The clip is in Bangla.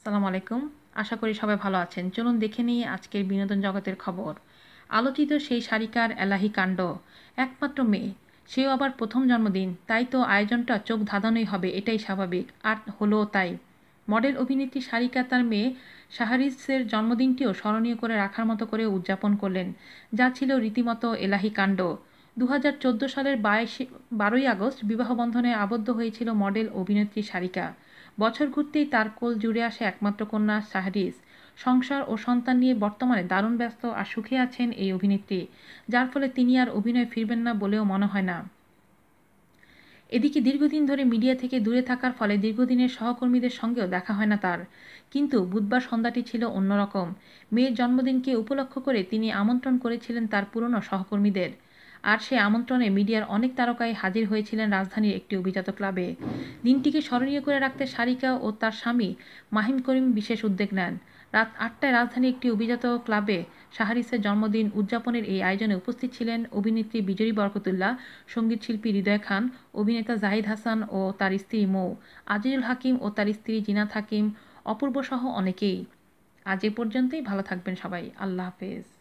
আসসালামু আলাইকুম আশা করি সবাই ভালো আছেন চলুন দেখে নিই আজকের বিনোদন জগতের খবর আলোচিত সেই শারিকার এলাহি কাণ্ড একমাত্র মেয়ে সেও আবার প্রথম জন্মদিন তাই তো আয়োজনটা চোখ ধাঁধানোই হবে এটাই স্বাভাবিক আর হলো তাই মডেল অভিনেত্রী সারিকা তার মেয়ে শাহারিসের জন্মদিনটিও স্মরণীয় করে রাখার মতো করে উদযাপন করলেন যা ছিল রীতিমতো এলাহি কাণ্ড দু সালের বাইশে বারোই আগস্ট বিবাহবন্ধনে আবদ্ধ হয়েছিল মডেল অভিনেত্রী সারিকা বছর ঘুরতেই তার কোল জুড়ে আসে একমাত্র কন্যা শাহরিস সংসার ও সন্তান নিয়ে বর্তমানে দারুণ ব্যস্ত আর সুখে আছেন এই অভিনেত্রী যার ফলে তিনি আর অভিনয় ফিরবেন না বলেও মনে হয় না এদিকে দীর্ঘদিন ধরে মিডিয়া থেকে দূরে থাকার ফলে দীর্ঘদিনের সহকর্মীদের সঙ্গেও দেখা হয় না তার কিন্তু বুধবার সন্ধ্যাটি ছিল অন্যরকম মেয়ের জন্মদিনকে উপলক্ষ করে তিনি আমন্ত্রণ করেছিলেন তার পুরনো সহকর্মীদের আর সে আমন্ত্রণে মিডিয়ার অনেক তারকাই হাজির হয়েছিলেন রাজধানীর একটি অভিজাত ক্লাবে দিনটিকে স্মরণীয় করে রাখতে সারিকা ও তার স্বামী মাহিম করিম বিশেষ উদ্যোগ নেন রাত আটটায় রাজধানীর একটি অভিজাত ক্লাবে শাহারিসের জন্মদিন উদযাপনের এই আয়োজনে উপস্থিত ছিলেন অভিনেত্রী বিজয়ী বরকতুল্লাহ সঙ্গীতশিল্পী হৃদয় খান অভিনেতা জাহিদ হাসান ও তার স্ত্রী মৌ আজিজুল হাকিম ও তার স্ত্রী জিনাত হাকিম অপূর্বসহ অনেকেই আজ এ পর্যন্তই ভালো থাকবেন সবাই আল্লাহ হাফেজ